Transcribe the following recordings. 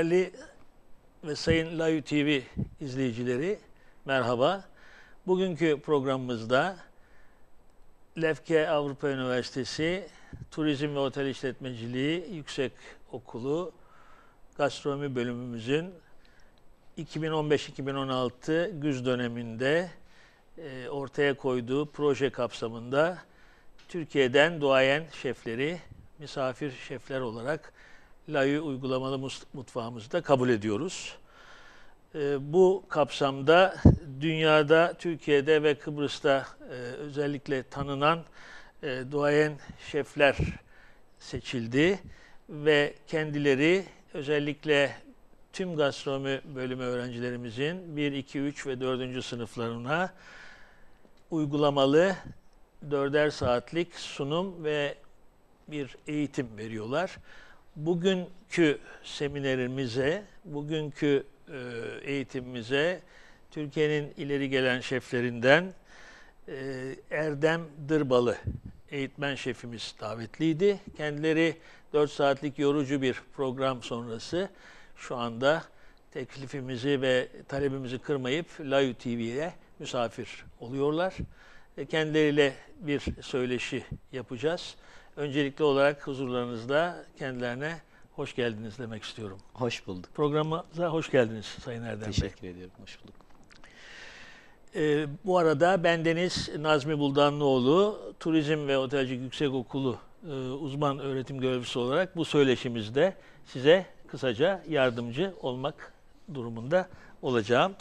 Değerli ve Sayın Layu TV izleyicileri merhaba. Bugünkü programımızda Lefke Avrupa Üniversitesi Turizm ve Otel İşletmeciliği Yüksek Okulu Gastronomi bölümümüzün 2015-2016 güz döneminde e, ortaya koyduğu proje kapsamında Türkiye'den duayen şefleri misafir şefler olarak La'yı uygulamalı mutfağımızda kabul ediyoruz. Ee, bu kapsamda dünyada, Türkiye'de ve Kıbrıs'ta e, özellikle tanınan e, duayen şefler seçildi ve kendileri özellikle tüm gastronomi bölümü öğrencilerimizin 1, 2, 3 ve 4. sınıflarına uygulamalı 4'er saatlik sunum ve bir eğitim veriyorlar bugünkü seminerimize, bugünkü e, eğitimimize Türkiye'nin ileri gelen şeflerinden e, Erdem Dırbalı eğitmen şefimiz davetliydi. Kendileri 4 saatlik yorucu bir program sonrası şu anda teklifimizi ve talebimizi kırmayıp Layu TV'ye misafir oluyorlar. E, kendileriyle bir söyleşi yapacağız öncelikli olarak huzurlarınızda kendilerine hoş geldiniz demek istiyorum. Hoş bulduk. Programımıza hoş geldiniz Sayın Erdem Teşekkür Bey. Teşekkür ediyorum, hoş bulduk. Ee, bu arada bendeniz Nazmi Buldanlıoğlu, Turizm ve Otelcilik Yüksekokulu e, uzman öğretim görevlisi olarak bu söyleşimizde size kısaca yardımcı olmak durumunda olacağım.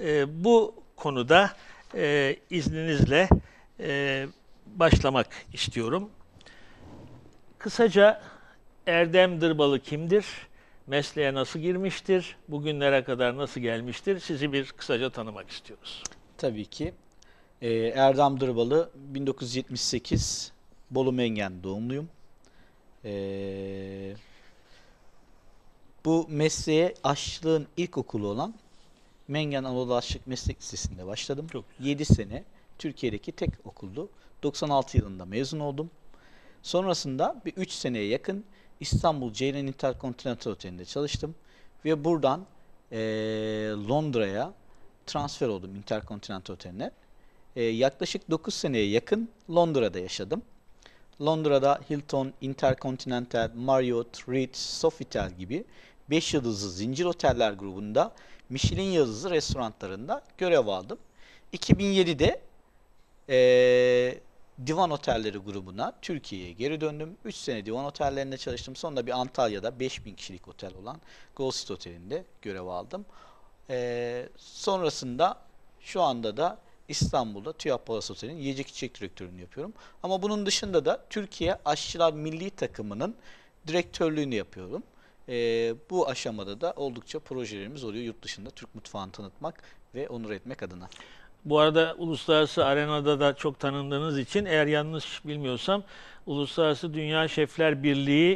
E, bu konuda e, izninizle e, başlamak istiyorum. Kısaca Erdem Dırbalı kimdir? Mesleğe nasıl girmiştir? Bugünlere kadar nasıl gelmiştir? Sizi bir kısaca tanımak istiyoruz. Tabii ki. Ee, Erdem Dırbalı 1978 Bolu Mengen doğumluyum. Ee, bu mesleğe aşçılığın ilk okulu olan Mengen Anadolu Aşçılık Meslek Lisesi'nde başladım. Çok güzel. 7 sene Türkiye'deki tek okuldu. 96 yılında mezun oldum. Sonrasında bir 3 seneye yakın İstanbul Ceylan Intercontinental Oteli'nde çalıştım. Ve buradan e, Londra'ya transfer oldum Intercontinental Oteli'ne. E, yaklaşık 9 seneye yakın Londra'da yaşadım. Londra'da Hilton, Intercontinental, Marriott, Ritz, Sofitel gibi 5 yıldızlı zincir oteller grubunda Michelin yıldızlı restoranlarında görev aldım. 2007'de e, divan otelleri grubuna Türkiye'ye geri döndüm. 3 sene divan otellerinde çalıştım. Sonra bir Antalya'da 5000 kişilik otel olan Gold City Oteli'nde görev aldım. Ee, sonrasında şu anda da İstanbul'da TÜYAP Palace Oteli'nin yiyecek içecek direktörünü yapıyorum. Ama bunun dışında da Türkiye Aşçılar Milli Takımı'nın direktörlüğünü yapıyorum. Ee, bu aşamada da oldukça projelerimiz oluyor yurt dışında Türk mutfağını tanıtmak ve onur etmek adına. Bu arada uluslararası arenada da çok tanındığınız için eğer yanlış bilmiyorsam Uluslararası Dünya Şefler Birliği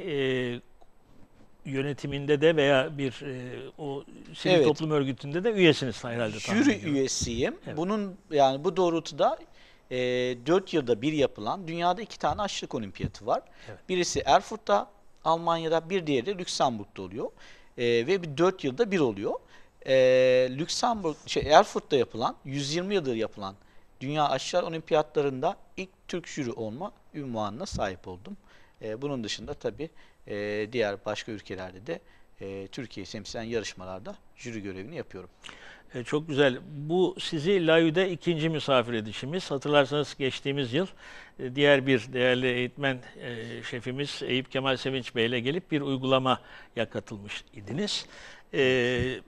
e, yönetiminde de veya bir e, o sivil evet. toplum örgütünde de üyesiniz herhalde. Jüri üyesiyim. Evet. Bunun yani bu doğrultuda e, 4 yılda bir yapılan dünyada iki tane açlık olimpiyatı var. Evet. Birisi Erfurt'ta, Almanya'da bir diğeri de Lüksemburg'da oluyor. E, ve 4 yılda bir oluyor e, ee, Lüksemburg, şey, Erfurt'ta yapılan 120 yıldır yapılan Dünya Aşçılar Olimpiyatlarında ilk Türk jüri olma ünvanına sahip oldum. E, bunun dışında tabii e, diğer başka ülkelerde de e, Türkiye'yi temsilen yarışmalarda jüri görevini yapıyorum. E, çok güzel. Bu sizi Layu'da ikinci misafir edişimiz. Hatırlarsanız geçtiğimiz yıl e, diğer bir değerli eğitmen e, şefimiz Eyüp Kemal Sevinç Bey ile gelip bir uygulamaya katılmış idiniz. E,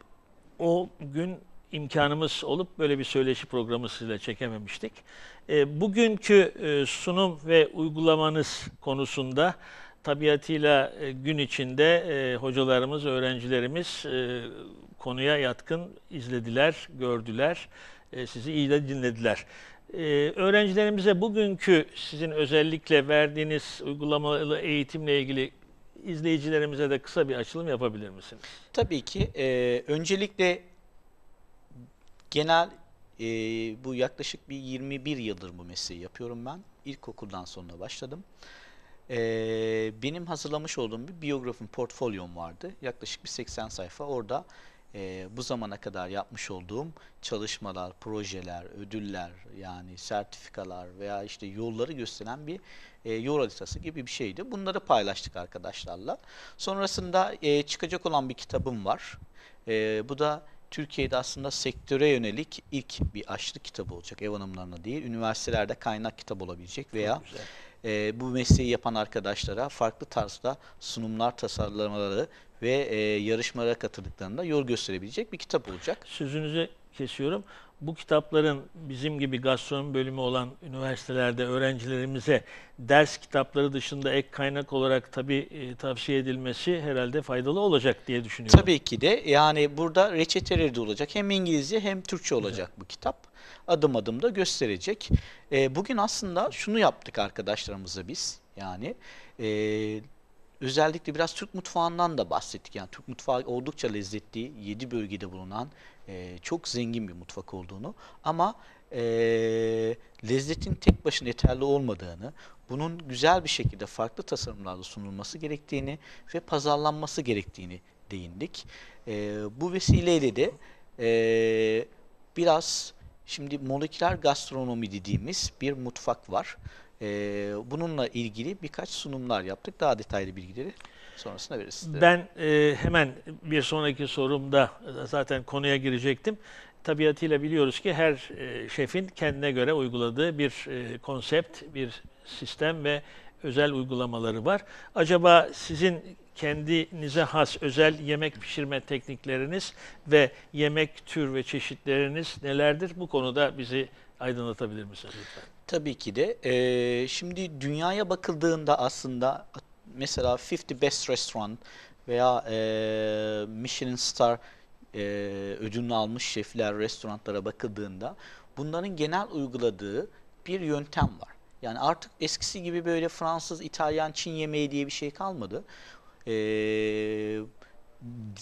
o gün imkanımız olup böyle bir söyleşi programı sizle çekememiştik. E, bugünkü e, sunum ve uygulamanız konusunda tabiatıyla e, gün içinde e, hocalarımız, öğrencilerimiz e, konuya yatkın izlediler, gördüler, e, sizi iyi de dinlediler. E, öğrencilerimize bugünkü sizin özellikle verdiğiniz uygulamalı eğitimle ilgili izleyicilerimize de kısa bir açılım yapabilir misiniz? Tabii ki. E, öncelikle genel e, bu yaklaşık bir 21 yıldır bu mesleği yapıyorum ben. İlkokuldan sonra başladım. E, benim hazırlamış olduğum bir biyografim portfolyom vardı. Yaklaşık bir 80 sayfa. Orada e, bu zamana kadar yapmış olduğum çalışmalar, projeler, ödüller yani sertifikalar veya işte yolları gösteren bir e, yol haritası gibi bir şeydi. Bunları paylaştık arkadaşlarla. Sonrasında e, çıkacak olan bir kitabım var. E, bu da Türkiye'de aslında sektöre yönelik ilk bir açlık kitabı olacak ev hanımlarına değil. Üniversitelerde kaynak kitap olabilecek veya e, bu mesleği yapan arkadaşlara farklı tarzda sunumlar tasarlamaları ve e, yarışmalara katıldıklarında yol gösterebilecek bir kitap olacak. Sözünüzü kesiyorum. Bu kitapların bizim gibi gastronomi bölümü olan üniversitelerde öğrencilerimize ders kitapları dışında ek kaynak olarak tabii e, tavsiye edilmesi herhalde faydalı olacak diye düşünüyorum. Tabii ki de yani burada reçeteleri de olacak. Hem İngilizce hem Türkçe olacak evet. bu kitap adım adım da gösterecek. E, bugün aslında şunu yaptık arkadaşlarımıza biz yani e, özellikle biraz Türk mutfağından da bahsettik. Yani Türk mutfağı oldukça lezzetli, 7 bölgede bulunan e, çok zengin bir mutfak olduğunu ama e, lezzetin tek başına yeterli olmadığını, bunun güzel bir şekilde farklı tasarımlarda sunulması gerektiğini ve pazarlanması gerektiğini değindik. E, bu vesileyle de e, biraz Şimdi moleküler gastronomi dediğimiz bir mutfak var. Ee, bununla ilgili birkaç sunumlar yaptık. Daha detaylı bilgileri sonrasında veririz. Ben e, hemen bir sonraki sorumda zaten konuya girecektim. Tabiatıyla biliyoruz ki her e, şefin kendine göre uyguladığı bir e, konsept, bir sistem ve özel uygulamaları var. Acaba sizin kendinize has özel yemek pişirme teknikleriniz ve yemek tür ve çeşitleriniz nelerdir? Bu konuda bizi aydınlatabilir misiniz lütfen? Tabii ki de. Ee, şimdi dünyaya bakıldığında aslında mesela 50 Best Restaurant veya e, Michelin Star e, ödülünü almış şefler restoranlara bakıldığında bunların genel uyguladığı bir yöntem var. Yani artık eskisi gibi böyle Fransız, İtalyan, Çin yemeği diye bir şey kalmadı. Ee,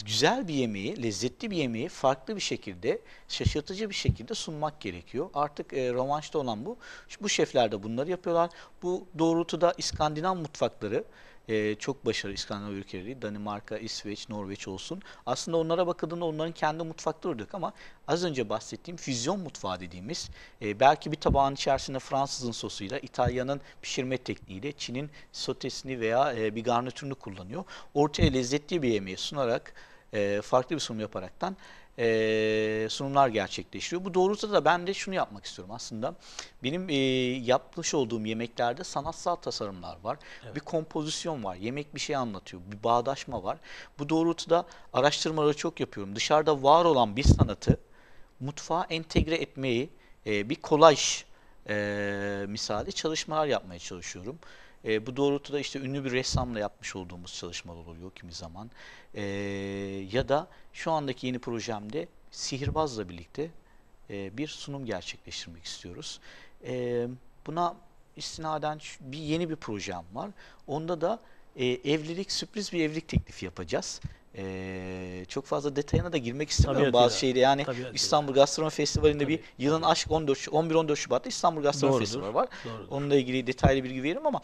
güzel bir yemeği, lezzetli bir yemeği farklı bir şekilde, şaşırtıcı bir şekilde sunmak gerekiyor. Artık e, romançta olan bu. Bu şefler de bunları yapıyorlar. Bu doğrultuda İskandinav mutfakları e, çok başarılı İskandinav ülkeleri, Danimarka, İsveç, Norveç olsun. Aslında onlara bakıldığında onların kendi mutfakları olduk ama az önce bahsettiğim füzyon mutfağı dediğimiz e, belki bir tabağın içerisinde Fransızın sosuyla, İtalya'nın pişirme tekniğiyle, Çin'in sotesini veya e, bir garnitürünü kullanıyor. Ortaya lezzetli bir yemeği sunarak, e, farklı bir sunum yaparaktan e, sunumlar gerçekleşiyor. Bu doğrultuda da ben de şunu yapmak istiyorum aslında. Benim e, yapmış olduğum yemeklerde sanatsal tasarımlar var. Evet. Bir kompozisyon var. Yemek bir şey anlatıyor. Bir bağdaşma var. Bu doğrultuda araştırmaları çok yapıyorum. Dışarıda var olan bir sanatı mutfağa entegre etmeyi e, bir kolaj e, misali çalışmalar yapmaya çalışıyorum. E, bu doğrultuda işte ünlü bir ressamla yapmış olduğumuz çalışmalar oluyor kimi zaman. E, ya da şu andaki yeni projemde sihirbazla birlikte e, bir sunum gerçekleştirmek istiyoruz. E, buna istinaden bir yeni bir projem var. Onda da e, evlilik sürpriz bir evlilik teklifi yapacağız. Ee, çok fazla detayına da girmek istemiyorum Tabiatıyla. bazı şeyleri. Yani Tabiatıyla. İstanbul Gastronomi Festivali'nde Tabii. bir yılın aşk 14 11-14 Şubat'ta İstanbul Gastronomi Doğrudur. Festivali var. Doğrudur. Onunla ilgili detaylı bilgi veririm ama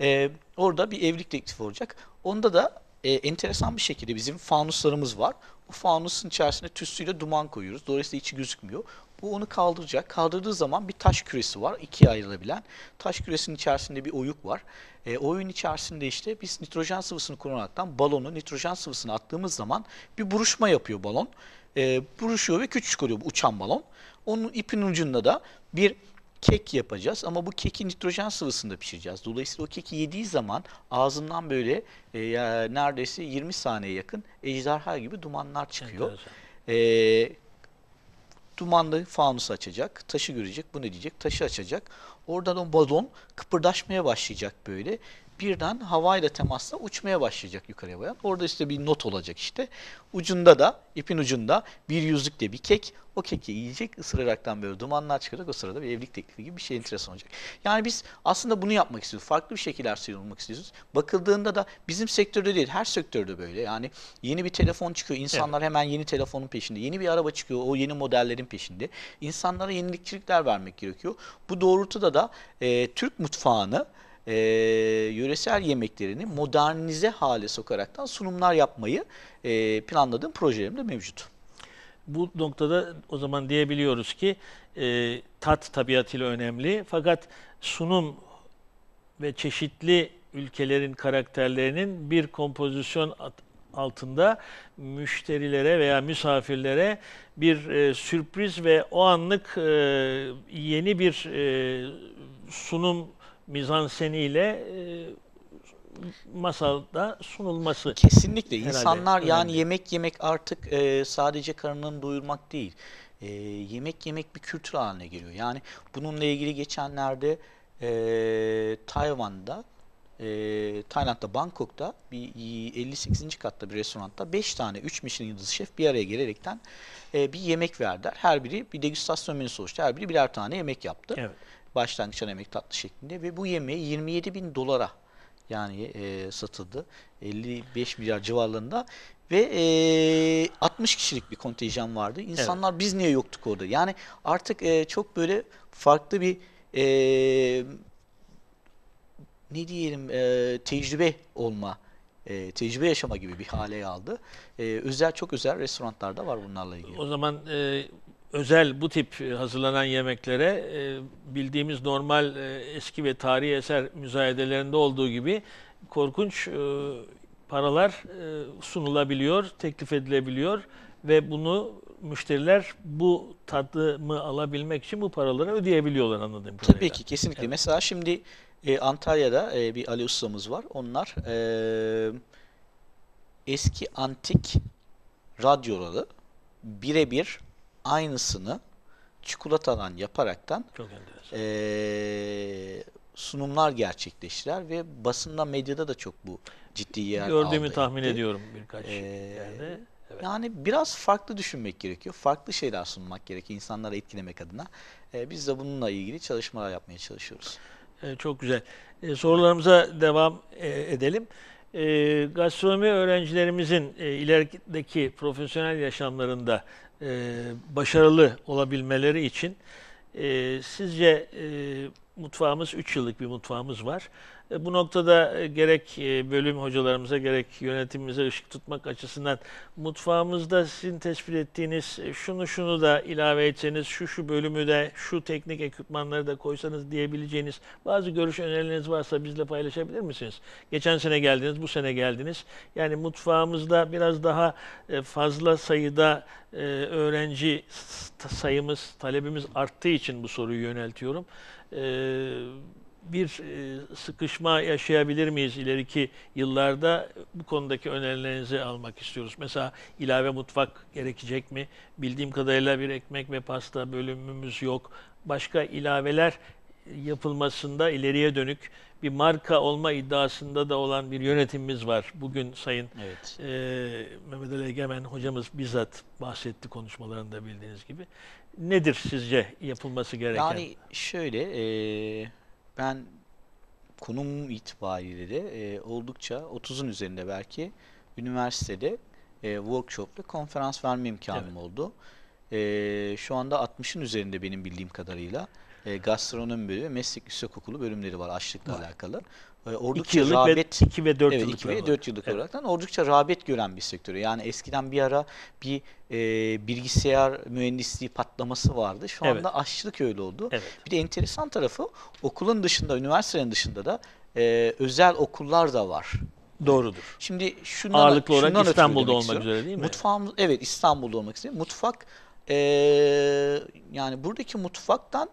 e, orada bir evlilik teklifi olacak. Onda da e, enteresan bir şekilde bizim fanuslarımız var. O fanusun içerisinde tütsüyle duman koyuyoruz. Dolayısıyla içi gözükmüyor. Bu onu kaldıracak. Kaldırdığı zaman bir taş küresi var. ikiye ayrılabilen. Taş küresinin içerisinde bir oyuk var. E, oyun içerisinde işte biz nitrojen sıvısını kullanaraktan balonu nitrojen sıvısını attığımız zaman bir buruşma yapıyor balon. E, buruşuyor ve küçük oluyor bu uçan balon. Onun ipin ucunda da bir kek yapacağız ama bu keki nitrojen sıvısında pişireceğiz. Dolayısıyla o keki yediği zaman ağzından böyle e, neredeyse 20 saniye yakın ejderha gibi dumanlar çıkıyor. Evet, dumanlı fanusu açacak. Taşı görecek. Bu ne diyecek? Taşı açacak. Oradan o balon kıpırdaşmaya başlayacak böyle birden havayla temasla uçmaya başlayacak yukarıya bayan. Orada işte bir not olacak işte. Ucunda da ipin ucunda bir yüzlük de bir kek. O keki yiyecek ısıraraktan böyle dumanlar çıkacak. O sırada bir evlilik teklifi gibi bir şey enteresan olacak. Yani biz aslında bunu yapmak istiyoruz. Farklı bir şekiller sunulmak istiyoruz. Bakıldığında da bizim sektörde değil her sektörde böyle. Yani yeni bir telefon çıkıyor. insanlar evet. hemen yeni telefonun peşinde. Yeni bir araba çıkıyor. O yeni modellerin peşinde. İnsanlara yenilikçilikler vermek gerekiyor. Bu doğrultuda da e, Türk mutfağını e, yöresel yemeklerini modernize hale sokaraktan sunumlar yapmayı e, planladığım projelerimde mevcut. Bu noktada o zaman diyebiliyoruz ki e, tat tabiatıyla önemli fakat sunum ve çeşitli ülkelerin karakterlerinin bir kompozisyon altında müşterilere veya misafirlere bir e, sürpriz ve o anlık e, yeni bir e, sunum mizanseniyle e, masalda sunulması. Kesinlikle insanlar önemli. yani yemek yemek artık e, sadece karnını doyurmak değil. E, yemek yemek bir kültür haline geliyor. Yani bununla ilgili geçenlerde Tayvan'da e, Tayland'da Bangkok'ta bir 58. katta bir restoranda 5 tane 3 Michelin yıldızı şef bir araya gelerekten e, bir yemek verdiler. Her biri bir degüstasyon menüsü oluştu. Her biri birer tane yemek yaptı. Evet başlangıçtan emek tatlı şeklinde ve bu yemeği 27 bin dolara yani e, satıldı. 55 milyar civarlarında ve e, 60 kişilik bir kontenjan vardı. İnsanlar evet. biz niye yoktuk orada? Yani artık e, çok böyle farklı bir e, ne diyelim e, tecrübe olma, e, tecrübe yaşama gibi bir hale aldı. E, özel çok özel restoranlarda var bunlarla ilgili. O zaman e, özel bu tip e, hazırlanan yemeklere e, bildiğimiz normal e, eski ve tarihi eser müzayedelerinde olduğu gibi korkunç paralar sunulabiliyor, teklif edilebiliyor ve bunu müşteriler bu tadımı alabilmek için bu paraları ödeyebiliyorlar anladığım kadarıyla. Tabii ki kesinlikle. Evet. Mesela şimdi e, Antalya'da e, bir Ali Usta'mız var. Onlar e, eski antik radyoları birebir aynısını çikolatadan yaparaktan e, sunumlar gerçekleştirer ve basında medyada da çok bu ciddi yer Gördüğümü aldı. Gördüğümü tahmin etti. ediyorum birkaç ee, yerde. Evet. Yani biraz farklı düşünmek gerekiyor. Farklı şeyler sunmak gerekiyor insanları etkilemek adına. Ee, biz de bununla ilgili çalışmalar yapmaya çalışıyoruz. Ee, çok güzel. Ee, sorularımıza devam e, edelim. Ee, gastronomi öğrencilerimizin e, ilerideki profesyonel yaşamlarında e, başarılı olabilmeleri için e, sizce e, mutfağımız 3 yıllık bir mutfağımız var. E, bu noktada e, gerek e, bölüm hocalarımıza gerek yönetimimize ışık tutmak açısından mutfağımızda sizin tespit ettiğiniz şunu şunu da ilave etseniz, şu şu bölümü de şu teknik ekipmanları da koysanız diyebileceğiniz bazı görüş önerileriniz varsa bizle paylaşabilir misiniz? Geçen sene geldiniz, bu sene geldiniz. Yani mutfağımızda biraz daha fazla sayıda öğrenci sayımız, talebimiz arttığı için bu soruyu yöneltiyorum. Evet bir e, sıkışma yaşayabilir miyiz ileriki yıllarda? Bu konudaki önerilerinizi almak istiyoruz. Mesela ilave mutfak gerekecek mi? Bildiğim kadarıyla bir ekmek ve pasta bölümümüz yok. Başka ilaveler yapılmasında ileriye dönük bir marka olma iddiasında da olan bir yönetimimiz var. Bugün Sayın evet. e, Mehmet Ali Egemen hocamız bizzat bahsetti konuşmalarında bildiğiniz gibi. Nedir sizce yapılması gereken? Yani şöyle... E ben konum itibariyle de e, oldukça 30'un üzerinde belki üniversitede e, workshop ve konferans verme imkanım evet. oldu. E, şu anda 60'ın üzerinde benim bildiğim kadarıyla e, gastronomi bölümü ve meslek yüksekokulu bölümleri var açlıkla evet. alakalı oldukça 2 yıllık rağbet, ve 2 ve 4 evet, yıllık, 2 ve dört yıllık evet. olaraktan oldukça rağbet gören bir sektörü. Yani eskiden bir ara bir e, bilgisayar mühendisliği patlaması vardı. Şu anda aşçılık öyle oldu. Evet. Bir de enteresan tarafı okulun dışında, üniversitenin dışında da e, özel okullar da var. Doğrudur. Şimdi şundan, ağırlıklı şundan İstanbul'da olmak istiyorum. üzere değil mi? Mutfağımız evet İstanbul'da olmak üzere. Mutfak e, yani buradaki mutfaktan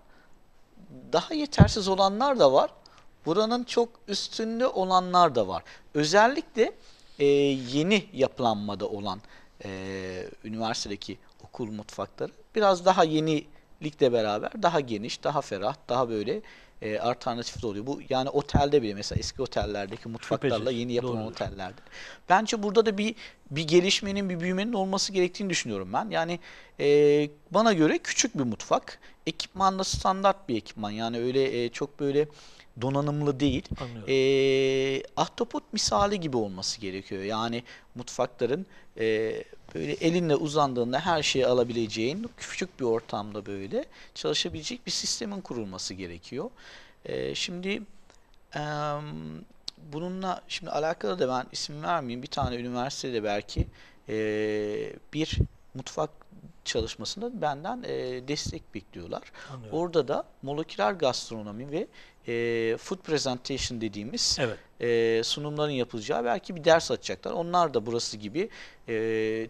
daha yetersiz olanlar da var buranın çok üstünde olanlar da var. Özellikle e, yeni yapılanmada olan e, üniversitedeki okul mutfakları biraz daha yenilikle beraber daha geniş, daha ferah, daha böyle e, alternatifli oluyor. Bu yani otelde bile mesela eski otellerdeki mutfaklarla Şüphesiz, yeni yapılan doğrudur. otellerde. Bence burada da bir bir gelişmenin, bir büyümenin olması gerektiğini düşünüyorum ben. Yani e, bana göre küçük bir mutfak, ekipman ekipmanla standart bir ekipman. Yani öyle e, çok böyle donanımlı değil. Anlıyorum. E, ahtapot misali gibi olması gerekiyor. Yani mutfakların e, böyle elinle uzandığında her şeyi alabileceğin küçük bir ortamda böyle çalışabilecek bir sistemin kurulması gerekiyor. E, şimdi e, bununla şimdi alakalı da ben isim vermeyeyim. Bir tane üniversitede belki e, bir mutfak çalışmasında benden e, destek bekliyorlar. Anlıyorum. Orada da moleküler gastronomi ve e, food presentation dediğimiz evet. e, sunumların yapılacağı belki bir ders açacaklar. Onlar da burası gibi e,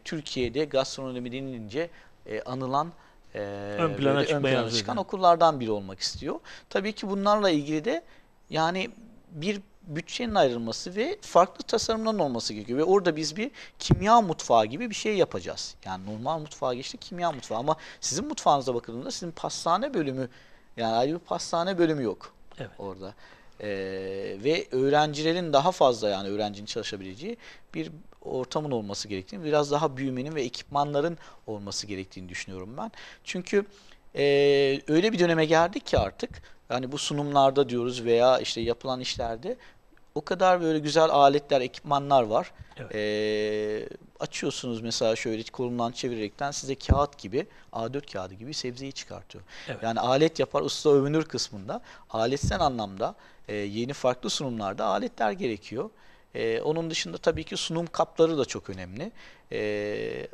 Türkiye'de gastronomi denilince e, anılan e, ön plana, ön plana çıkan okullardan biri olmak istiyor. Tabii ki bunlarla ilgili de yani bir bütçenin ayrılması ve farklı tasarımların olması gerekiyor. Ve orada biz bir kimya mutfağı gibi bir şey yapacağız. Yani normal mutfağa geçti kimya mutfağı ama sizin mutfağınıza bakıldığında sizin pastane bölümü yani ayrı bir pastane bölümü yok evet. orada. Ee, ve öğrencilerin daha fazla yani öğrencinin çalışabileceği bir ortamın olması gerektiğini, biraz daha büyümenin ve ekipmanların olması gerektiğini düşünüyorum ben. Çünkü e, öyle bir döneme geldik ki artık yani bu sunumlarda diyoruz veya işte yapılan işlerde o kadar böyle güzel aletler, ekipmanlar var. Evet. E, açıyorsunuz mesela şöyle kolundan çevirerekten size kağıt gibi, A4 kağıdı gibi sebzeyi çıkartıyor. Evet. Yani alet yapar usta övünür kısmında. Aletsel anlamda e, yeni farklı sunumlarda aletler gerekiyor. Ee, onun dışında tabii ki sunum kapları da çok önemli. Ee,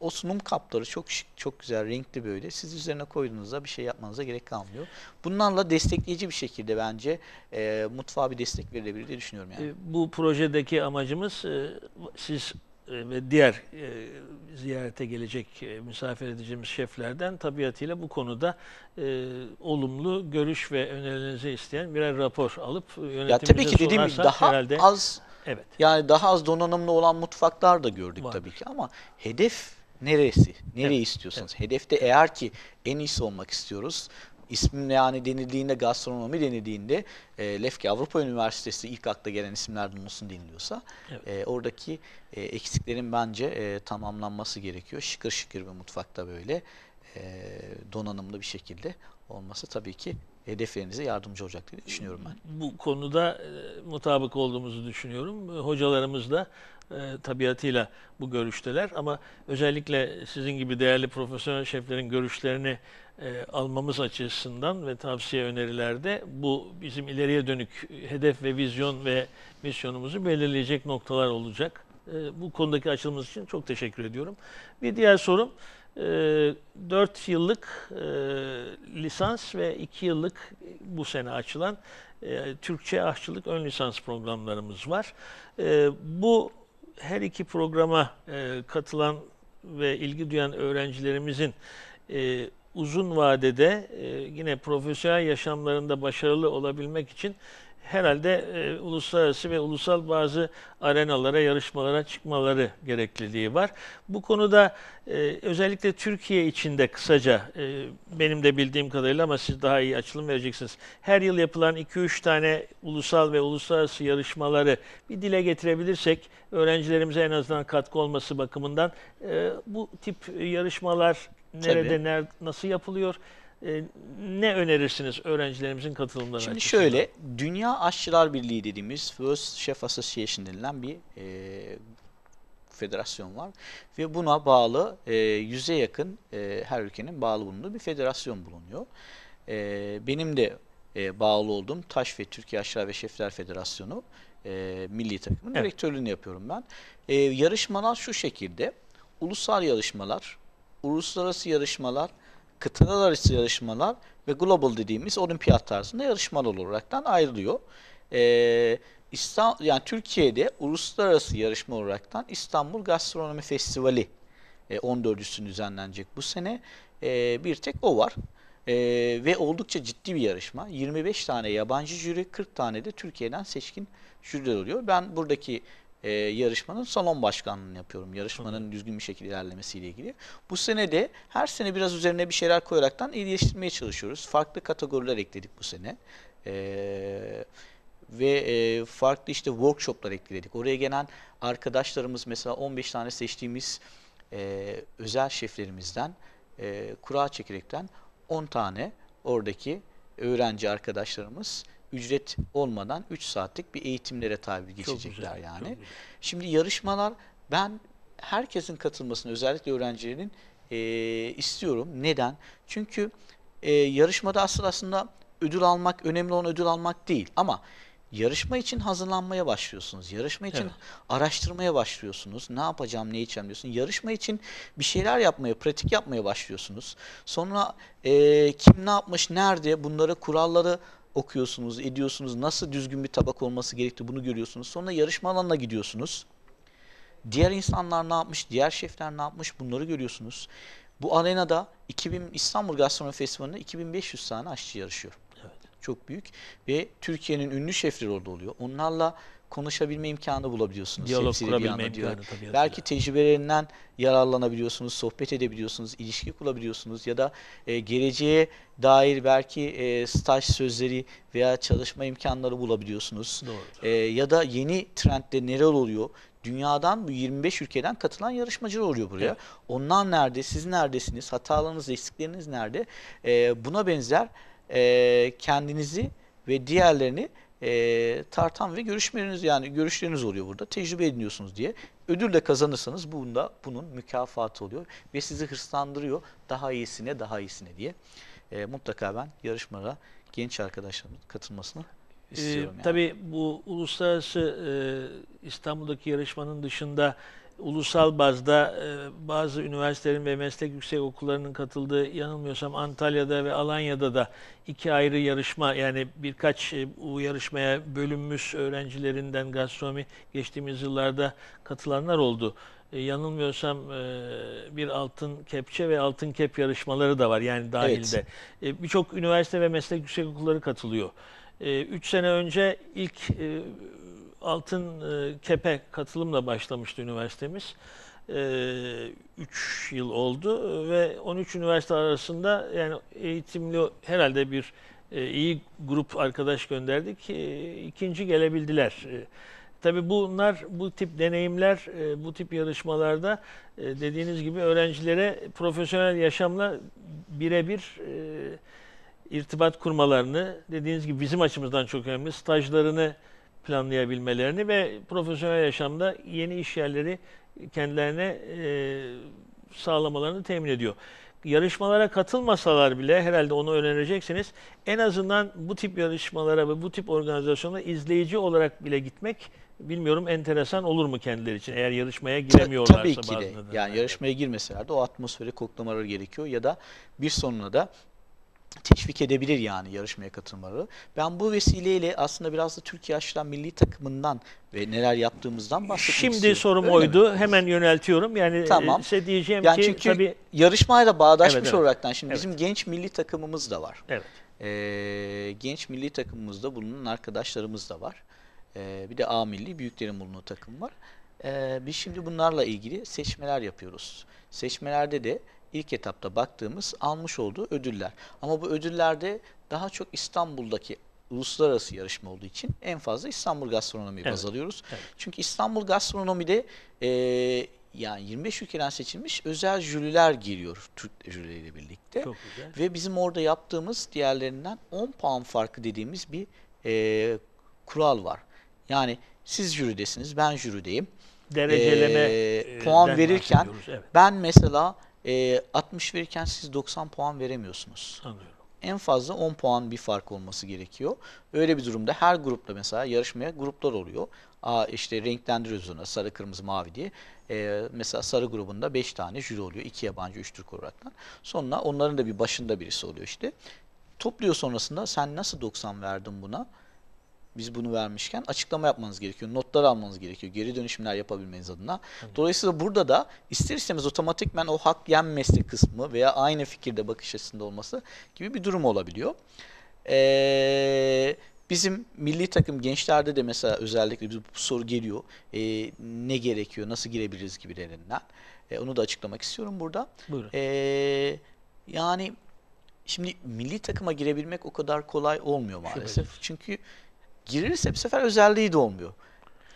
o sunum kapları çok şık, çok güzel, renkli böyle. Siz üzerine koyduğunuzda bir şey yapmanıza gerek kalmıyor. Bunlarla destekleyici bir şekilde bence e, mutfağa bir destek verilebilir diye düşünüyorum yani. E, bu projedeki amacımız e, siz e, ve diğer e, ziyarete gelecek e, misafir edeceğimiz şeflerden tabiatıyla bu konuda e, olumlu görüş ve önerilerinizi isteyen birer rapor alıp yönetimimize ya tabii ki dediğim gibi daha herhalde, az evet. yani daha az donanımlı olan mutfaklar da gördük Var. tabii ki ama hedef Neresi? Nereyi evet. istiyorsanız. Evet. Hedefte eğer ki en iyisi olmak istiyoruz. İsmim yani denildiğinde gastronomi denildiğinde e, Lefke Avrupa Üniversitesi ilk akla gelen isimlerden olsun deniliyorsa evet. e, oradaki e, eksiklerin bence e, tamamlanması gerekiyor. Şıkır şıkır bir mutfakta böyle e, donanımlı bir şekilde olması tabii ki hedeflerinize yardımcı olacak diye düşünüyorum ben. Bu konuda e, mutabık olduğumuzu düşünüyorum. Hocalarımız da e, tabiatıyla bu görüşteler ama özellikle sizin gibi değerli profesyonel şeflerin görüşlerini e, almamız açısından ve tavsiye önerilerde bu bizim ileriye dönük hedef ve vizyon ve misyonumuzu belirleyecek noktalar olacak. E, bu konudaki açılımız için çok teşekkür ediyorum. Bir diğer sorum e, 4 yıllık e, lisans ve 2 yıllık bu sene açılan e, Türkçe aşçılık ön lisans programlarımız var. E, bu her iki programa e, katılan ve ilgi duyan öğrencilerimizin e, uzun vadede e, yine profesyonel yaşamlarında başarılı olabilmek için herhalde e, uluslararası ve ulusal bazı arenalara, yarışmalara çıkmaları gerekliliği var. Bu konuda e, özellikle Türkiye içinde kısaca e, benim de bildiğim kadarıyla ama siz daha iyi açılım vereceksiniz. Her yıl yapılan 2-3 tane ulusal ve uluslararası yarışmaları bir dile getirebilirsek öğrencilerimize en azından katkı olması bakımından e, bu tip yarışmalar nerede, ner, nasıl yapılıyor? Ee, ne önerirsiniz öğrencilerimizin katılımlarına? Şimdi açısından? şöyle, Dünya Aşçılar Birliği dediğimiz First Chef Association denilen bir e, federasyon var. Ve buna bağlı e, yüze yakın e, her ülkenin bağlı bulunduğu bir federasyon bulunuyor. E, benim de e, bağlı olduğum Taş ve Türkiye Aşçılar ve Şefler Federasyonu e, milli takımın evet. direktörlüğünü yapıyorum ben. E, yarışmalar şu şekilde. Ulusal yarışmalar, uluslararası yarışmalar, kıtalar arası yarışmalar ve global dediğimiz olimpiyat tarzında yarışmalar olaraktan ayrılıyor. Ee, İstanbul, yani Türkiye'de uluslararası yarışma olaraktan İstanbul Gastronomi Festivali e, 14.sü düzenlenecek bu sene. E, bir tek o var. E, ve oldukça ciddi bir yarışma. 25 tane yabancı jüri, 40 tane de Türkiye'den seçkin jüriler oluyor. Ben buradaki e, yarışmanın salon başkanlığını yapıyorum. Yarışmanın Hı. düzgün bir şekilde ilerlemesiyle ilgili. Bu sene de her sene biraz üzerine bir şeyler koyaraktan iyileştirmeye çalışıyoruz. Farklı kategoriler ekledik bu sene. Eee ve e, farklı işte workshoplar ekledik. Oraya gelen arkadaşlarımız mesela 15 tane seçtiğimiz e, özel şeflerimizden e, kura çekerekten 10 tane oradaki öğrenci arkadaşlarımız ücret olmadan 3 saatlik bir eğitimlere tabi geçecekler yani. Şimdi yarışmalar ben herkesin katılmasını özellikle öğrencilerin e, istiyorum. Neden? Çünkü e, yarışmada asıl aslında ödül almak önemli olan ödül almak değil ama yarışma için hazırlanmaya başlıyorsunuz. Yarışma için evet. araştırmaya başlıyorsunuz. Ne yapacağım, ne içeceğim diyorsun. Yarışma için bir şeyler yapmaya, pratik yapmaya başlıyorsunuz. Sonra e, kim ne yapmış, nerede bunları kuralları okuyorsunuz, ediyorsunuz, nasıl düzgün bir tabak olması gerektiği bunu görüyorsunuz. Sonra yarışma alanına gidiyorsunuz. Diğer insanlar ne yapmış, diğer şefler ne yapmış bunları görüyorsunuz. Bu arenada 2000 İstanbul Gastronomi Festivali'nde 2500 tane aşçı yarışıyor. Evet. Çok büyük ve Türkiye'nin ünlü şefleri orada oluyor. Onlarla konuşabilme imkanı bulabiliyorsunuz. Diyalog kurabilme imkanı tabii. Belki tecrübelerinden yararlanabiliyorsunuz, sohbet edebiliyorsunuz, ilişki kurabiliyorsunuz ya da e, geleceğe dair belki e, staj sözleri veya çalışma imkanları bulabiliyorsunuz. Doğru. E, ya da yeni trendde neler oluyor? Dünyadan bu 25 ülkeden katılan yarışmacılar oluyor buraya. Evet. Onlar nerede? Siz neredesiniz? Hatalarınız, eksikleriniz nerede? E, buna benzer e, kendinizi ve diğerlerini e, tartan ve görüşmeleriniz yani görüşleriniz oluyor burada. Tecrübe ediniyorsunuz diye. Ödülle kazanırsanız bunda bunun mükafatı oluyor ve sizi hırslandırıyor daha iyisine daha iyisine diye. E, mutlaka ben yarışmaya genç arkadaşlarımın katılmasını e, istiyorum. E, yani. Tabii bu uluslararası e, İstanbul'daki yarışmanın dışında ulusal bazda e, bazı üniversitelerin ve meslek yüksek okullarının katıldığı yanılmıyorsam Antalya'da ve Alanya'da da iki ayrı yarışma yani birkaç e, bu yarışmaya bölünmüş öğrencilerinden gastronomi geçtiğimiz yıllarda katılanlar oldu. E, yanılmıyorsam e, bir altın kepçe ve altın kep yarışmaları da var yani dahilde. Evet. E, Birçok üniversite ve meslek yüksek okulları katılıyor. E, üç sene önce ilk e, Altın e, Kepe katılımla başlamıştı üniversitemiz. 3 e, yıl oldu ve 13 üniversite arasında yani eğitimli herhalde bir e, iyi grup arkadaş gönderdik. E, ikinci gelebildiler. Tabii bunlar, bu tip deneyimler, bu tip yarışmalarda dediğiniz gibi öğrencilere profesyonel yaşamla birebir irtibat kurmalarını, dediğiniz gibi bizim açımızdan çok önemli, stajlarını planlayabilmelerini ve profesyonel yaşamda yeni iş yerleri kendilerine e, sağlamalarını temin ediyor. Yarışmalara katılmasalar bile herhalde onu öğreneceksiniz. En azından bu tip yarışmalara ve bu tip organizasyona izleyici olarak bile gitmek bilmiyorum enteresan olur mu kendileri için eğer yarışmaya giremiyorlarsa Tabii ki de. Yani, yarışmaya girmeseler de o atmosferi koklamaları gerekiyor ya da bir sonuna da teşvik edebilir yani yarışmaya katılmaları. Ben bu vesileyle aslında biraz da Türkiye aşılan milli takımından ve neler yaptığımızdan bahsetmek Şimdi istiyorum. sorum Öyle oydu. Mi? Hemen yöneltiyorum. Yani e, tamam. size diyeceğim yani ki çünkü tabii yarışmayla bağdaşmış evet, evet. olaraktan şimdi evet. bizim genç milli takımımız da var. Evet. Ee, genç milli takımımızda bulunan arkadaşlarımız da var. Ee, bir de A milli büyüklerin bulunduğu takım var. Ee, biz şimdi bunlarla ilgili seçmeler yapıyoruz. Seçmelerde de ilk etapta baktığımız almış olduğu ödüller. Ama bu ödüllerde daha çok İstanbul'daki uluslararası yarışma olduğu için en fazla İstanbul gastronomiyi evet. baz alıyoruz. Evet. Çünkü İstanbul gastronomide e, yani 25 ülkeden seçilmiş özel jüriler giriyor Türk jürileriyle birlikte. Çok güzel. Ve bizim orada yaptığımız diğerlerinden 10 puan farkı dediğimiz bir e, kural var. Yani siz jüridesiniz, ben jürideyim. Dereceleme e, puan verirken evet. ben mesela e, ee, 60 verirken siz 90 puan veremiyorsunuz. Anlıyorum. En fazla 10 puan bir fark olması gerekiyor. Öyle bir durumda her grupta mesela yarışmaya gruplar oluyor. Aa işte renklendiriyoruz ona sarı, kırmızı, mavi diye. Ee, mesela sarı grubunda 5 tane jüri oluyor. 2 yabancı, 3 Türk olaraktan. Sonra onların da bir başında birisi oluyor işte. Topluyor sonrasında sen nasıl 90 verdin buna? biz bunu vermişken açıklama yapmanız gerekiyor. Notlar almanız gerekiyor. Geri dönüşümler yapabilmeniz adına. Dolayısıyla burada da ister istemez otomatikmen o hak yenmesi kısmı veya aynı fikirde bakış açısında olması gibi bir durum olabiliyor. Eee Bizim milli takım gençlerde de mesela özellikle bir soru geliyor. E, ne gerekiyor, nasıl girebiliriz gibilerinden. E, onu da açıklamak istiyorum burada. Buyurun. E, yani şimdi milli takıma girebilmek o kadar kolay olmuyor maalesef. Şüphesiz. Çünkü girirse bu sefer özelliği de olmuyor.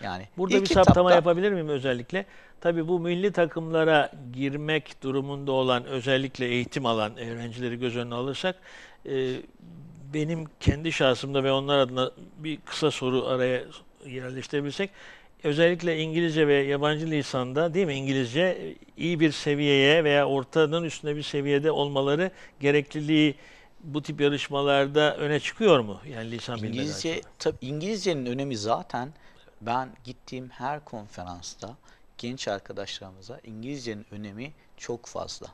Yani Burada bir saptama etapta, yapabilir miyim özellikle? Tabii bu milli takımlara girmek durumunda olan özellikle eğitim alan öğrencileri göz önüne alırsak e, benim kendi şahsımda ve onlar adına bir kısa soru araya yerleştirebilsek özellikle İngilizce ve yabancı lisanda değil mi İngilizce e, iyi bir seviyeye veya ortanın üstünde bir seviyede olmaları gerekliliği bu tip yarışmalarda öne çıkıyor mu? Yani lisan İngilizce tabii İngilizcenin önemi zaten ben gittiğim her konferansta genç arkadaşlarımıza İngilizcenin önemi çok fazla.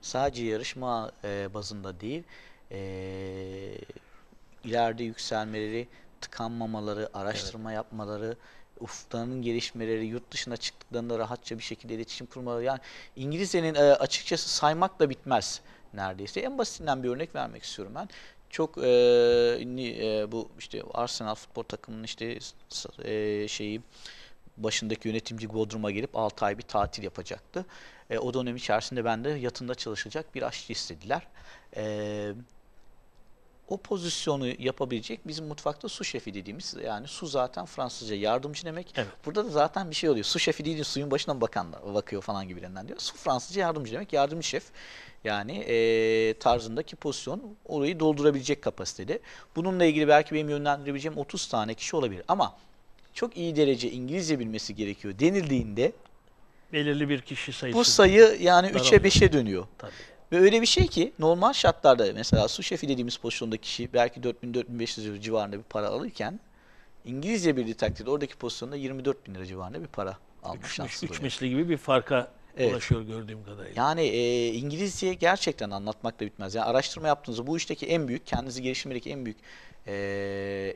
Sadece yarışma e, bazında değil, e, ileride yükselmeleri, tıkanmamaları, araştırma evet. yapmaları, ufuklarının gelişmeleri, yurt dışına çıktıklarında rahatça bir şekilde iletişim kurmaları. Yani İngilizcenin e, açıkçası saymakla bitmez neredeyse. En basitinden bir örnek vermek istiyorum ben. Çok e, e, bu işte Arsenal futbol takımının işte e, şeyi başındaki yönetimci Bodrum'a gelip 6 ay bir tatil yapacaktı. E, o dönem içerisinde ben de yatında çalışacak bir aşçı istediler. E, o pozisyonu yapabilecek bizim mutfakta su şefi dediğimiz yani su zaten Fransızca yardımcı demek. Evet. Burada da zaten bir şey oluyor. Su şefi değil suyun başına bakan bakıyor falan gibilerinden diyor. Su Fransızca yardımcı demek. Yardımcı şef yani e, tarzındaki pozisyon orayı doldurabilecek kapasitede. Bununla ilgili belki benim yönlendirebileceğim 30 tane kişi olabilir ama çok iyi derece İngilizce bilmesi gerekiyor denildiğinde belirli bir kişi sayısı. Bu sayı yani 3'e 5'e dönüyor. Tabii. Ve öyle bir şey ki normal şartlarda mesela su şefi dediğimiz pozisyonda kişi belki 4000-4500 civarında bir para alırken İngilizce Birliği takdirde oradaki pozisyonda 24.000 lira civarında bir para almış üç, şansı Üç misli gibi bir farka evet. ulaşıyor gördüğüm kadarıyla. Yani e, İngilizce gerçekten da bitmez. Yani araştırma yaptığınızda bu işteki en büyük, kendinizi geliştirmedeki en büyük e,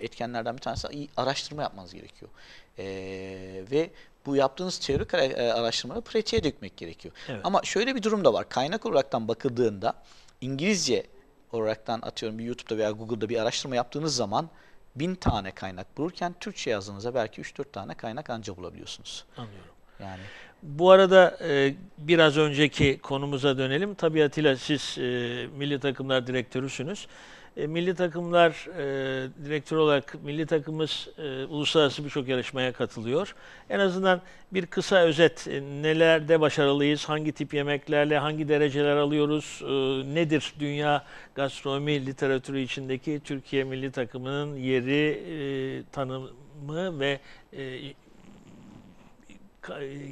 etkenlerden bir tanesi araştırma yapmanız gerekiyor. E, ve bu yaptığınız teorik e, araştırmaları pratiğe dökmek gerekiyor. Evet. Ama şöyle bir durum da var. Kaynak olaraktan bakıldığında İngilizce olaraktan atıyorum bir YouTube'da veya Google'da bir araştırma yaptığınız zaman bin tane kaynak bulurken Türkçe yazdığınızda belki 3-4 tane kaynak anca bulabiliyorsunuz. Anlıyorum. Yani. Bu arada e, biraz önceki konumuza dönelim. Tabii Atilla siz e, milli takımlar direktörüsünüz. E, milli takımlar e, direktör olarak milli takımımız e, uluslararası birçok yarışmaya katılıyor. En azından bir kısa özet e, nelerde başarılıyız, hangi tip yemeklerle hangi dereceler alıyoruz, e, nedir dünya gastronomi literatürü içindeki Türkiye milli takımının yeri, e, tanımı ve e,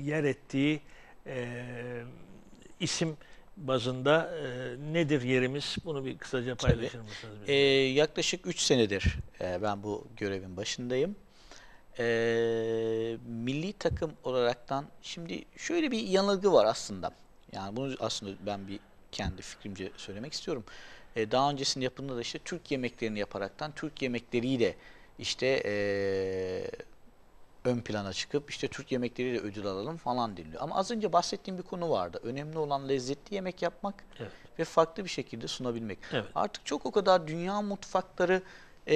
yer ettiği e, isim bazında e, nedir yerimiz? Bunu bir kısaca paylaşır mısınız? Ee, yaklaşık 3 senedir e, ben bu görevin başındayım. E, milli takım olaraktan şimdi şöyle bir yanılgı var aslında. Yani bunu aslında ben bir kendi fikrimce söylemek istiyorum. E, daha öncesinde yapımında da işte Türk yemeklerini yaparaktan Türk yemekleriyle işte e, ön plana çıkıp işte Türk yemekleriyle ödül alalım falan deniliyor. Ama az önce bahsettiğim bir konu vardı. Önemli olan lezzetli yemek yapmak evet. ve farklı bir şekilde sunabilmek. Evet. Artık çok o kadar dünya mutfakları e,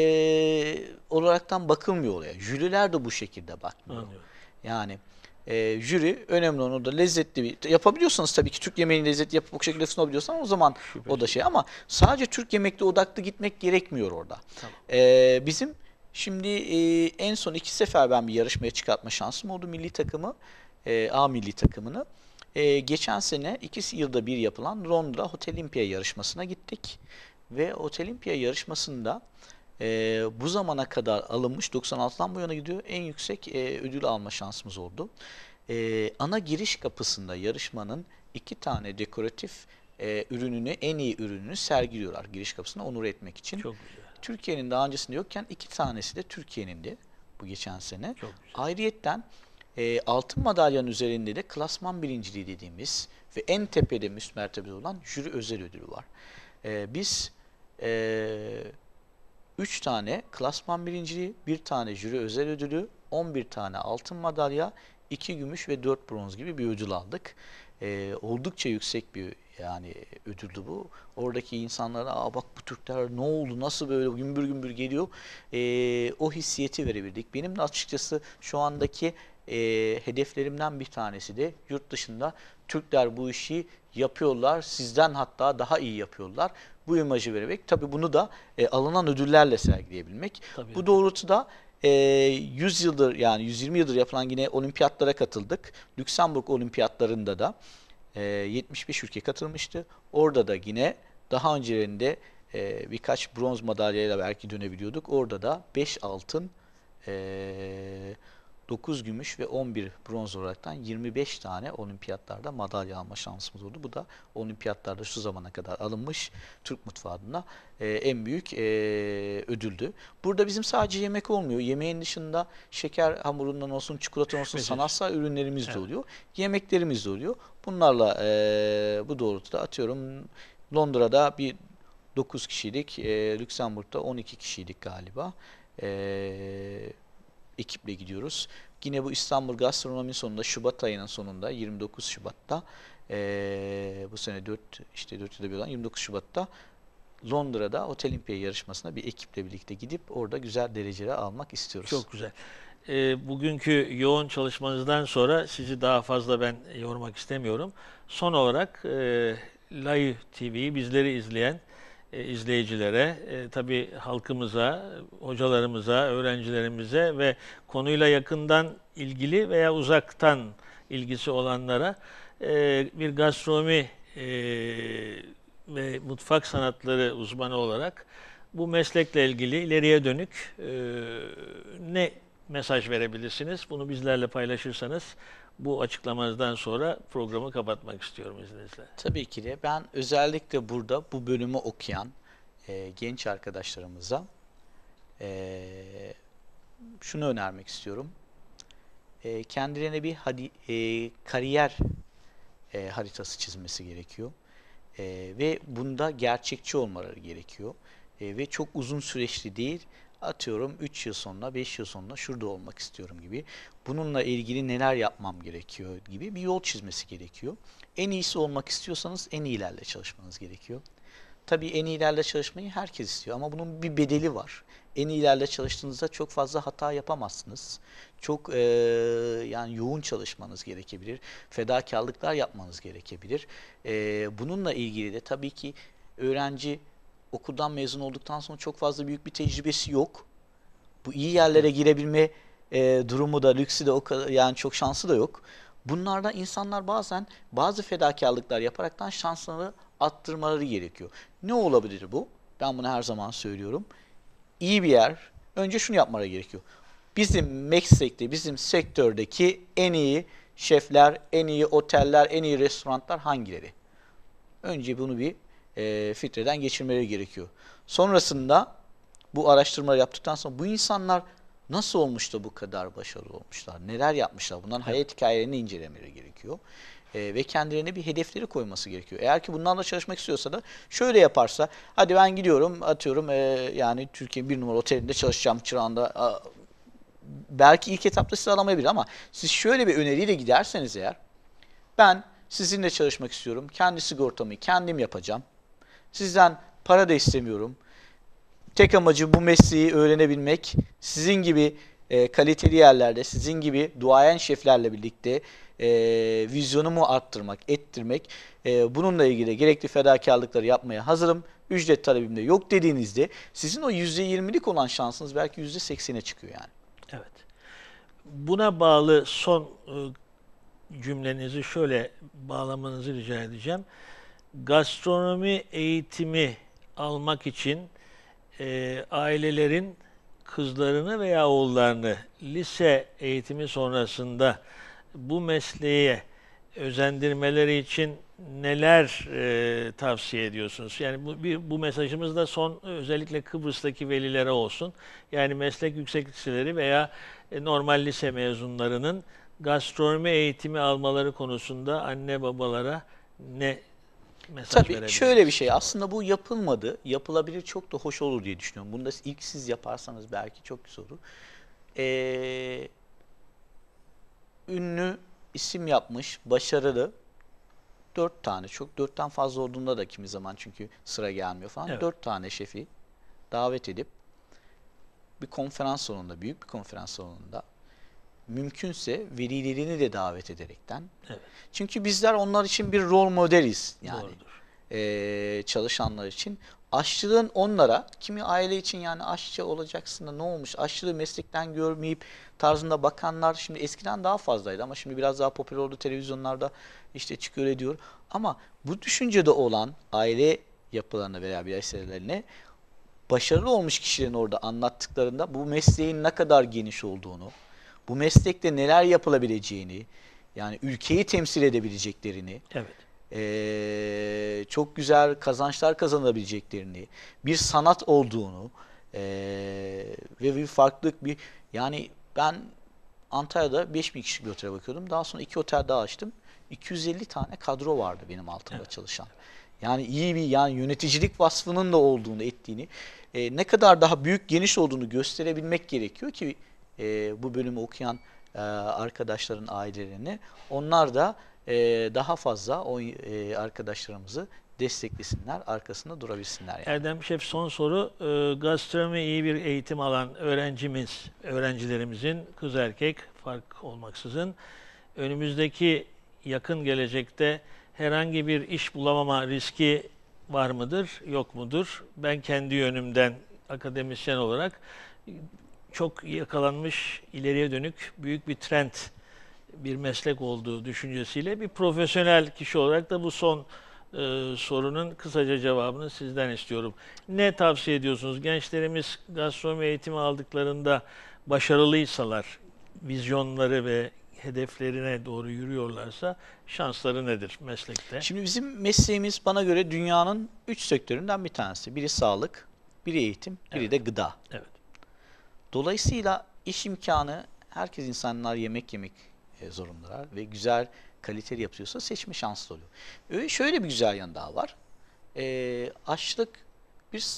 olaraktan bakılmıyor olaya. Jüriler de bu şekilde bakmıyor. Anlıyorum. Yani e, jüri önemli onu da lezzetli bir yapabiliyorsanız tabii ki Türk yemeğini lezzetli yapıp bu şekilde sunabiliyorsanız o zaman Şüphesiz. o da şey ama sadece Türk yemekli odaklı gitmek gerekmiyor orada. Tamam. E, bizim Şimdi e, en son iki sefer ben bir yarışmaya çıkartma şansım oldu milli takımı, e, A milli takımını. E, geçen sene iki yılda bir yapılan Londra Hotelimpiya yarışmasına gittik. Ve Hotelimpiya yarışmasında e, bu zamana kadar alınmış 96'dan bu yana gidiyor en yüksek e, ödül alma şansımız oldu. E, ana giriş kapısında yarışmanın iki tane dekoratif e, ürününü, en iyi ürününü sergiliyorlar giriş kapısına onur etmek için. Çok güzel. Türkiye'nin daha öncesinde yokken iki tanesi de Türkiye'nindi bu geçen sene. Ayrıyetten e, altın madalyanın üzerinde de klasman birinciliği dediğimiz ve en tepede müst mertebede olan jüri özel ödülü var. E, biz e, üç tane klasman birinciliği, bir tane jüri özel ödülü, 11 tane altın madalya, iki gümüş ve 4 bronz gibi bir ödül aldık. E, oldukça yüksek bir yani e, ödüldü bu. Oradaki insanlara Aa, bak bu Türkler ne oldu nasıl böyle gümbür gümbür geliyor e, o hissiyeti verebildik. Benim de açıkçası şu andaki e, hedeflerimden bir tanesi de yurt dışında Türkler bu işi yapıyorlar. Sizden hatta daha iyi yapıyorlar. Bu imajı vermek. tabi bunu da e, alınan ödüllerle sergileyebilmek. Tabii. Bu doğrultuda e, 100 yıldır yani 120 yıldır yapılan yine olimpiyatlara katıldık. Lüksemburg olimpiyatlarında da e, ee, 75 ülke katılmıştı. Orada da yine daha öncelerinde e, birkaç bronz madalyayla belki dönebiliyorduk. Orada da 5 altın e, 9 gümüş ve 11 bronz olaraktan 25 tane olimpiyatlarda madalya alma şansımız oldu. Bu da olimpiyatlarda şu zamana kadar alınmış Türk mutfağı adına e, en büyük e, ödüldü. Burada bizim sadece yemek olmuyor. Yemeğin dışında şeker hamurundan olsun, çikolata olsun, sanatsal ürünlerimiz de oluyor. Yemeklerimiz de oluyor. Bunlarla e, bu doğrultuda atıyorum Londra'da bir 9 kişilik, e, Lüksemburg'da 12 kişilik galiba. Eee ekiple gidiyoruz. Yine bu İstanbul Gastronomi'nin sonunda Şubat ayının sonunda 29 Şubat'ta e, bu sene 4 işte 4 yılda bir olan 29 Şubat'ta Londra'da Otelimpiya yarışmasına bir ekiple birlikte gidip orada güzel dereceler almak istiyoruz. Çok güzel. E, bugünkü yoğun çalışmanızdan sonra sizi daha fazla ben yormak istemiyorum. Son olarak e, Live TV'yi bizleri izleyen e, izleyicilere, e, tabii halkımıza, hocalarımıza, öğrencilerimize ve konuyla yakından ilgili veya uzaktan ilgisi olanlara e, bir gastronomi e, ve mutfak sanatları uzmanı olarak bu meslekle ilgili ileriye dönük e, ne mesaj verebilirsiniz? Bunu bizlerle paylaşırsanız bu açıklamanızdan sonra programı kapatmak istiyorum izninizle. Tabii ki de. Ben özellikle burada bu bölümü okuyan e, genç arkadaşlarımıza e, şunu önermek istiyorum. E, kendilerine bir hadi, e, kariyer e, haritası çizmesi gerekiyor. E, ve bunda gerçekçi olmaları gerekiyor. E, ve çok uzun süreçli değil atıyorum 3 yıl sonra 5 yıl sonra şurada olmak istiyorum gibi bununla ilgili neler yapmam gerekiyor gibi bir yol çizmesi gerekiyor. En iyisi olmak istiyorsanız en iyilerle çalışmanız gerekiyor. Tabii en iyilerle çalışmayı herkes istiyor ama bunun bir bedeli var. En iyilerle çalıştığınızda çok fazla hata yapamazsınız. Çok e, yani yoğun çalışmanız gerekebilir. Fedakarlıklar yapmanız gerekebilir. E, bununla ilgili de tabii ki öğrenci okuldan mezun olduktan sonra çok fazla büyük bir tecrübesi yok. Bu iyi yerlere girebilme e, durumu da lüksü de o kadar yani çok şansı da yok. Bunlarda insanlar bazen bazı fedakarlıklar yaparaktan şansları attırmaları gerekiyor. Ne olabilir bu? Ben bunu her zaman söylüyorum. İyi bir yer önce şunu yapmaları gerekiyor. Bizim meslekte, bizim sektördeki en iyi şefler, en iyi oteller, en iyi restoranlar hangileri? Önce bunu bir e, filtreden geçirmeleri gerekiyor. Sonrasında bu araştırmaları yaptıktan sonra bu insanlar nasıl olmuş da bu kadar başarılı olmuşlar, neler yapmışlar bunların hayat hikayelerini incelemeleri gerekiyor. E, ve kendilerine bir hedefleri koyması gerekiyor. Eğer ki bunlarla çalışmak istiyorsa da şöyle yaparsa, hadi ben gidiyorum atıyorum e, yani Türkiye'nin bir numara otelinde çalışacağım çırağında a, belki ilk etapta sizi alamayabilir ama siz şöyle bir öneriyle giderseniz eğer ben sizinle çalışmak istiyorum. Kendi sigortamı kendim yapacağım. Sizden para da istemiyorum. Tek amacı bu mesleği öğrenebilmek. Sizin gibi e, kaliteli yerlerde, sizin gibi duayen şeflerle birlikte e, vizyonumu arttırmak, ettirmek. E, bununla ilgili gerekli fedakarlıkları yapmaya hazırım. Ücret talebimde yok dediğinizde sizin o %20'lik olan şansınız belki %80'e çıkıyor yani. Evet. Buna bağlı son e, cümlenizi şöyle bağlamanızı rica edeceğim gastronomi eğitimi almak için e, ailelerin kızlarını veya oğullarını lise eğitimi sonrasında bu mesleğe özendirmeleri için neler e, tavsiye ediyorsunuz? Yani bu, bir, bu mesajımız da son özellikle Kıbrıs'taki velilere olsun. Yani meslek yüksek liseleri veya e, normal lise mezunlarının gastronomi eğitimi almaları konusunda anne babalara ne mesaj Tabii verebiliriz. şöyle bir şey aslında bu yapılmadı. Yapılabilir çok da hoş olur diye düşünüyorum. Bunu da ilk siz yaparsanız belki çok güzel olur. Ee, ünlü isim yapmış, başarılı dört tane çok dörtten fazla olduğunda da kimi zaman çünkü sıra gelmiyor falan. Evet. Dört tane şefi davet edip bir konferans salonunda, büyük bir konferans salonunda mümkünse velilerini de davet ederekten. Evet. Çünkü bizler onlar için bir rol modeliz yani. Doğrudur. E, çalışanlar için. Aşçılığın onlara, kimi aile için yani aşçı olacaksın da ne olmuş, aşçılığı meslekten görmeyip tarzında bakanlar şimdi eskiden daha fazlaydı ama şimdi biraz daha popüler oldu televizyonlarda işte çıkıyor ediyor. Ama bu düşüncede olan aile yapılarına veya bireysellerine başarılı olmuş kişilerin orada anlattıklarında bu mesleğin ne kadar geniş olduğunu, bu meslekte neler yapılabileceğini, yani ülkeyi temsil edebileceklerini, evet. e, çok güzel kazançlar kazanabileceklerini, bir sanat olduğunu e, ve bir farklılık bir yani ben Antalya'da 5000 kişilik bir otele bakıyordum. Daha sonra iki otel daha açtım. 250 tane kadro vardı benim altımda evet. çalışan. Yani iyi bir yani yöneticilik vasfının da olduğunu ettiğini, e, ne kadar daha büyük geniş olduğunu gösterebilmek gerekiyor ki e, bu bölümü okuyan e, arkadaşların ailelerini. Onlar da e, daha fazla o e, arkadaşlarımızı desteklesinler, arkasında durabilsinler. Yani. Erdem Şef son soru. E, gastronomi iyi bir eğitim alan öğrencimiz, öğrencilerimizin kız erkek fark olmaksızın önümüzdeki yakın gelecekte herhangi bir iş bulamama riski var mıdır, yok mudur? Ben kendi yönümden akademisyen olarak çok yakalanmış, ileriye dönük büyük bir trend bir meslek olduğu düşüncesiyle bir profesyonel kişi olarak da bu son e, sorunun kısaca cevabını sizden istiyorum. Ne tavsiye ediyorsunuz? Gençlerimiz gastronomi eğitimi aldıklarında başarılıysalar, vizyonları ve hedeflerine doğru yürüyorlarsa şansları nedir meslekte? Şimdi bizim mesleğimiz bana göre dünyanın üç sektöründen bir tanesi. Biri sağlık, biri eğitim, biri evet. de gıda. Evet. Dolayısıyla iş imkanı herkes insanlar yemek yemek e, zorundalar ve güzel kaliteli yapıyorsa seçme şanslı oluyor. Öyle şöyle bir güzel yan daha var. E, açlık bir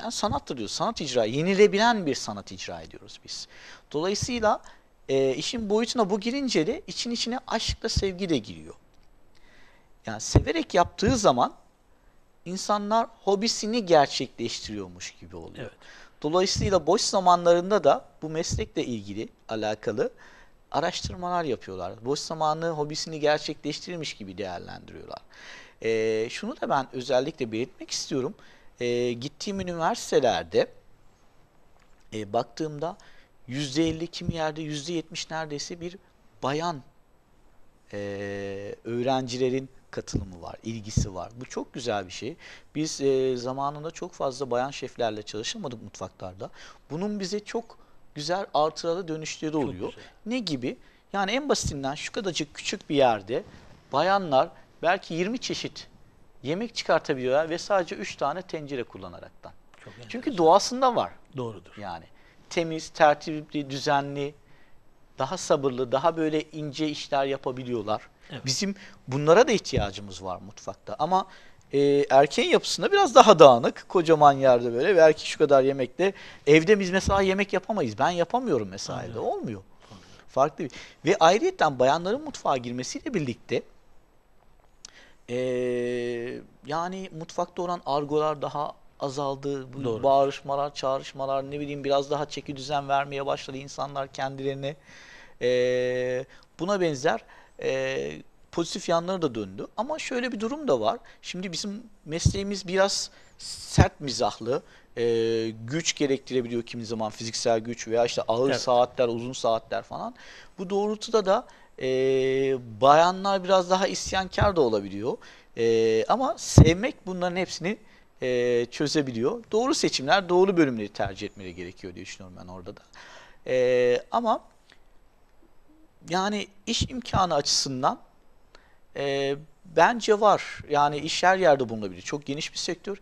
yani sanattır diyoruz Sanat icra, yenilebilen bir sanat icra ediyoruz biz. Dolayısıyla e, işin boyutuna bu girince de için içine aşkla sevgi de giriyor. Yani severek yaptığı zaman insanlar hobisini gerçekleştiriyormuş gibi oluyor. Evet. Dolayısıyla boş zamanlarında da bu meslekle ilgili alakalı araştırmalar yapıyorlar. Boş zamanı hobisini gerçekleştirmiş gibi değerlendiriyorlar. E, şunu da ben özellikle belirtmek istiyorum. E, gittiğim üniversitelerde e, baktığımda %50 kimi yerde %70 neredeyse bir bayan e, öğrencilerin katılımı var, ilgisi var. Bu çok güzel bir şey. Biz e, zamanında çok fazla bayan şeflerle çalışamadık mutfaklarda. Bunun bize çok güzel artıralı dönüşleri oluyor. Ne gibi? Yani en basitinden şu kadarcık küçük bir yerde bayanlar belki 20 çeşit yemek çıkartabiliyorlar ve sadece 3 tane tencere kullanaraktan. Çok Çünkü doğasında var. Doğrudur. Yani temiz, tertipli, düzenli, daha sabırlı, daha böyle ince işler yapabiliyorlar. Evet. Bizim bunlara da ihtiyacımız var mutfakta ama e, erkeğin yapısında biraz daha dağınık. Kocaman yerde böyle ve erkek şu kadar yemekte. Evde biz mesela yemek yapamayız. Ben yapamıyorum mesela evde. Olmuyor. Aynen. Farklı bir. Ve ayrıyeten bayanların mutfağa girmesiyle birlikte e, yani mutfakta olan argolar daha azaldı. Bu Doğru. Bağırışmalar, çağrışmalar ne bileyim biraz daha çeki düzen vermeye başladı insanlar kendilerine. E, buna benzer e, pozitif yanları da döndü. Ama şöyle bir durum da var. Şimdi bizim mesleğimiz biraz sert mizahlı, e, güç gerektirebiliyor kimi zaman fiziksel güç veya işte ağır evet. saatler, uzun saatler falan. Bu doğrultuda da e, bayanlar biraz daha isyankar da olabiliyor. E, ama sevmek bunların hepsini e, çözebiliyor. Doğru seçimler, doğru bölümleri tercih etmeleri gerekiyor diye düşünüyorum ben orada da. E, ama yani iş imkanı açısından e, bence var. Yani iş her yerde bulunabilir. Çok geniş bir sektör.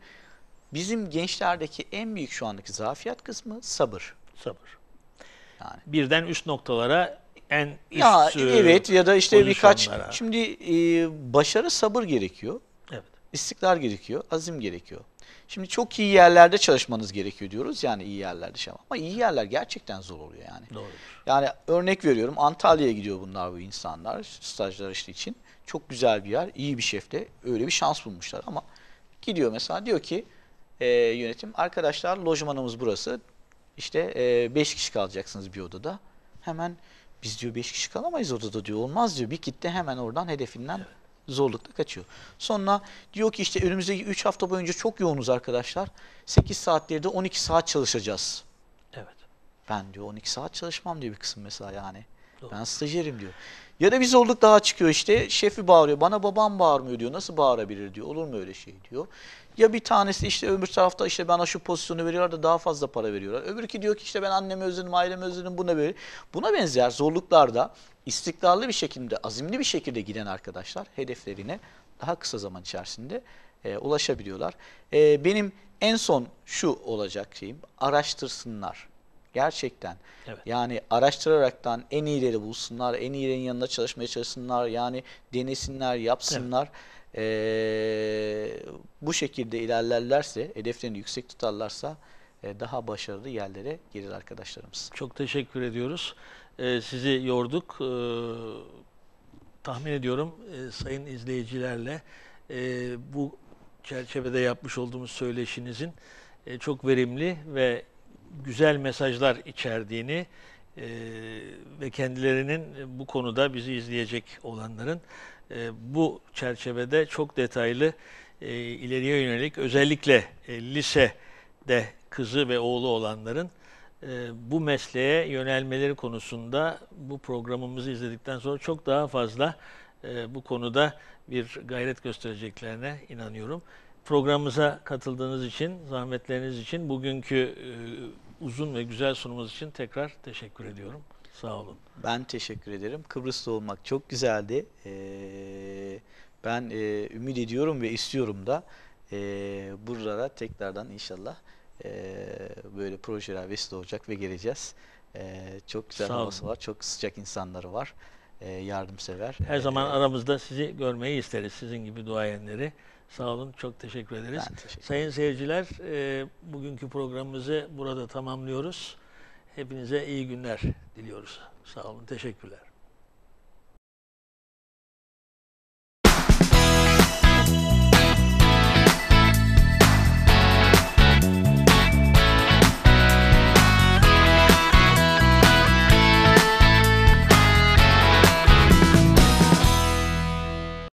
Bizim gençlerdeki en büyük şu andaki zafiyet kısmı sabır. Sabır. Yani. Birden üst noktalara en üst Ya evet ya da işte birkaç şimdi e, başarı sabır gerekiyor. Evet. İstikrar gerekiyor, azim gerekiyor. Şimdi çok iyi yerlerde çalışmanız gerekiyor diyoruz yani iyi yerlerde şey ama iyi yerler gerçekten zor oluyor yani. Doğru. Yani örnek veriyorum Antalya'ya gidiyor bunlar bu insanlar stajlar işte için. Çok güzel bir yer, iyi bir şefte öyle bir şans bulmuşlar ama gidiyor mesela diyor ki e, yönetim arkadaşlar lojmanımız burası. işte 5 e, kişi kalacaksınız bir odada. Hemen biz diyor 5 kişi kalamayız odada diyor olmaz diyor. Bir kitle hemen oradan hedefinden evet zorlukla kaçıyor. Sonra diyor ki işte önümüzdeki 3 hafta boyunca çok yoğunuz arkadaşlar. 8 saatlerde değil de 12 saat çalışacağız. Evet. Ben diyor 12 saat çalışmam diyor bir kısım mesela yani. Doğru. Ben stajyerim diyor. Ya da bir zorluk daha çıkıyor işte şefi bağırıyor. Bana babam bağırmıyor diyor. Nasıl bağırabilir diyor. Olur mu öyle şey diyor. Ya bir tanesi işte öbür tarafta işte bana şu pozisyonu veriyorlar da daha fazla para veriyorlar. ki diyor ki işte ben annemi özledim, ailemi özledim Bu ne böyle. Buna benzer zorluklarda istikrarlı bir şekilde, azimli bir şekilde giden arkadaşlar hedeflerine daha kısa zaman içerisinde e, ulaşabiliyorlar. E, benim en son şu olacak şeyim araştırsınlar. Gerçekten. Evet. Yani araştıraraktan en iyileri bulsunlar, en iyilerin yanında çalışmaya çalışsınlar. Yani denesinler, yapsınlar. Evet e, bu şekilde ilerlerlerse, hedeflerini yüksek tutarlarsa e, daha başarılı yerlere gelir arkadaşlarımız. Çok teşekkür ediyoruz. E, sizi yorduk. E, tahmin ediyorum e, sayın izleyicilerle e, bu çerçevede yapmış olduğumuz söyleşinizin e, çok verimli ve güzel mesajlar içerdiğini e, ve kendilerinin bu konuda bizi izleyecek olanların e, bu çerçevede çok detaylı e, ileriye yönelik özellikle e, lisede kızı ve oğlu olanların e, bu mesleğe yönelmeleri konusunda bu programımızı izledikten sonra çok daha fazla e, bu konuda bir gayret göstereceklerine inanıyorum. Programımıza katıldığınız için, zahmetleriniz için bugünkü e, uzun ve güzel sunumunuz için tekrar teşekkür ediyorum. Sağ olun. Ben teşekkür ederim. Kıbrıs'ta olmak çok güzeldi. Ee, ben e, ümit ediyorum ve istiyorum da e, buralara tekrardan inşallah e, böyle projeler vesile olacak ve geleceğiz. E, çok güzel Sağ havası var. Çok sıcak insanları var. E, yardımsever. Her zaman aramızda sizi görmeyi isteriz. Sizin gibi duayenleri. Sağ olun. Çok teşekkür ederiz. Ben teşekkür Sayın seyirciler, e, bugünkü programımızı burada tamamlıyoruz. Hepinize iyi günler diliyoruz. Sağ olun. Teşekkürler.